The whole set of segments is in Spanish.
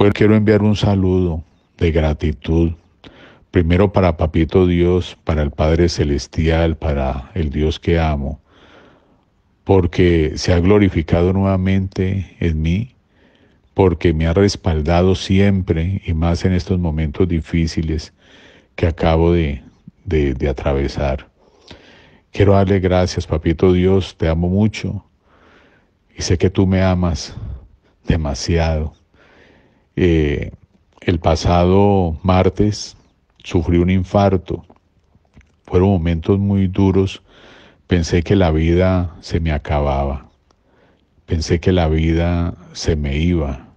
Pues quiero enviar un saludo de gratitud, primero para Papito Dios, para el Padre Celestial, para el Dios que amo, porque se ha glorificado nuevamente en mí, porque me ha respaldado siempre y más en estos momentos difíciles que acabo de, de atravesar. Quiero darle gracias, Papito Dios, te amo mucho y sé que tú me amas demasiado. Eh, el pasado martes sufrí un infarto. Fueron momentos muy duros. Pensé que la vida se me acababa. Pensé que la vida se me iba.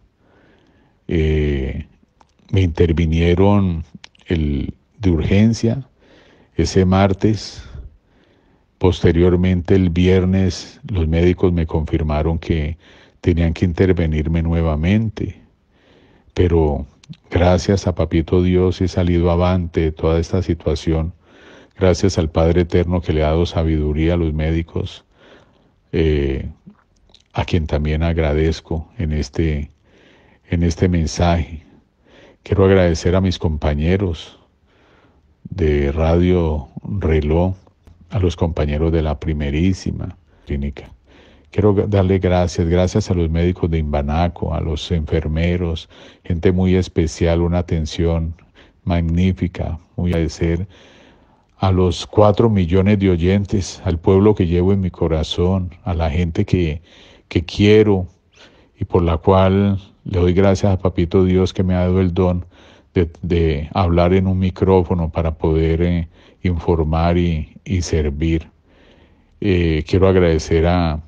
Eh, me intervinieron de urgencia ese martes. Posteriormente el viernes los médicos me confirmaron que tenían que intervenirme nuevamente pero gracias a Papito Dios he salido avante de toda esta situación, gracias al Padre Eterno que le ha dado sabiduría a los médicos, eh, a quien también agradezco en este, en este mensaje. Quiero agradecer a mis compañeros de Radio Reló, a los compañeros de la primerísima clínica. Quiero darle gracias, gracias a los médicos de Imbanaco, a los enfermeros, gente muy especial, una atención magnífica, muy agradecer a los cuatro millones de oyentes, al pueblo que llevo en mi corazón, a la gente que, quiero y por la cual le doy gracias a Papito Dios que me ha dado el don de, hablar en un micrófono para poder eh, informar y, servir. Eh, quiero agradecer a,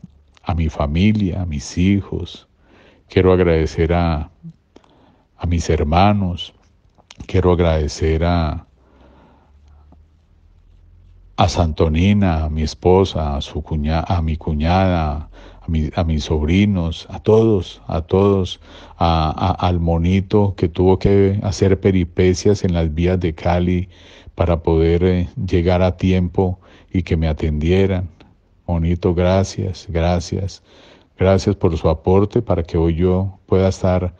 a mi familia, a mis hijos, quiero agradecer a, a mis hermanos, quiero agradecer a, a Santonina, a mi esposa, a, su cuña, a mi cuñada, a, mis sobrinos, a todos, a todos, a, al monito que tuvo que hacer peripecias en las vías de Cali para poder eh, llegar a tiempo y que me atendieran, Bonito, gracias, gracias. Gracias por su aporte para que hoy yo pueda estar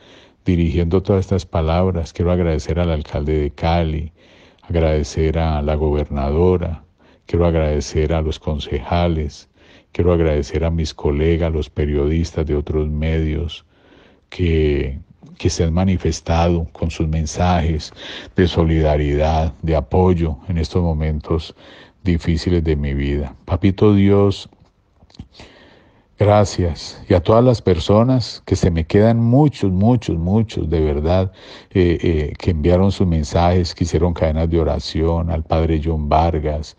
dirigiendo todas estas palabras. Quiero agradecer al alcalde de Cali, agradecer a la gobernadora, quiero agradecer a los concejales, quiero agradecer a mis colegas, los periodistas de otros medios que, que se han manifestado con sus mensajes de solidaridad, de apoyo en estos momentos difíciles de mi vida. Papito Dios, gracias. Y a todas las personas que se me quedan muchos, muchos, muchos, de verdad, eh, eh, que enviaron sus mensajes, que hicieron cadenas de oración, al Padre John Vargas,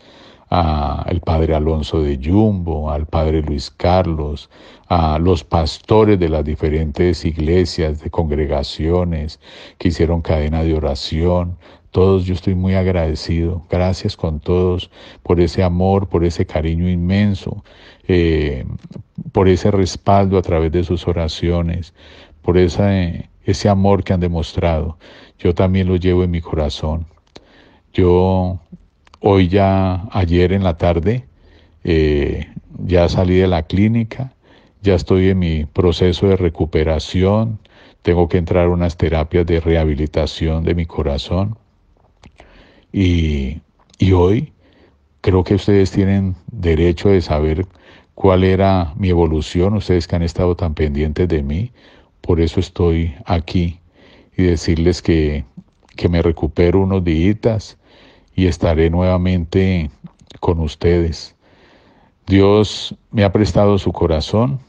al padre Alonso de Jumbo, al padre Luis Carlos, a los pastores de las diferentes iglesias, de congregaciones que hicieron cadena de oración. Todos yo estoy muy agradecido. Gracias con todos por ese amor, por ese cariño inmenso, eh, por ese respaldo a través de sus oraciones, por esa, eh, ese amor que han demostrado. Yo también lo llevo en mi corazón. Yo Hoy ya, ayer en la tarde, eh, ya salí de la clínica, ya estoy en mi proceso de recuperación, tengo que entrar a unas terapias de rehabilitación de mi corazón. Y, hoy creo que ustedes tienen derecho de saber cuál era mi evolución, ustedes que han estado tan pendientes de mí, por eso estoy aquí y decirles que, que me recupero unos días, y estaré nuevamente con ustedes. Dios me ha prestado su corazón,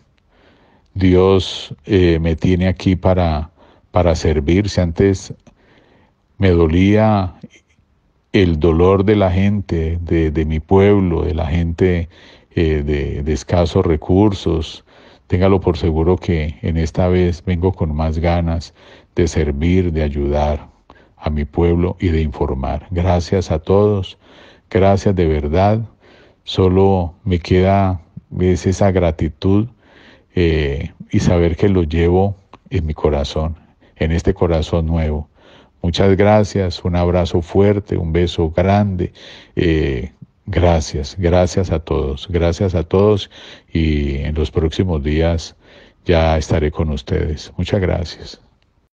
Dios eh, me tiene aquí para, para servir. Si antes me dolía el dolor de la gente, de, mi pueblo, de la gente eh, de, de escasos recursos, téngalo por seguro que en esta vez vengo con más ganas de servir, de ayudar mi pueblo y de informar. Gracias a todos, gracias de verdad. Solo me queda es esa gratitud eh, y saber que lo llevo en mi corazón, en este corazón nuevo. Muchas gracias, un abrazo fuerte, un beso grande. Eh, gracias, gracias a todos, gracias a todos y en los próximos días ya estaré con ustedes. Muchas gracias.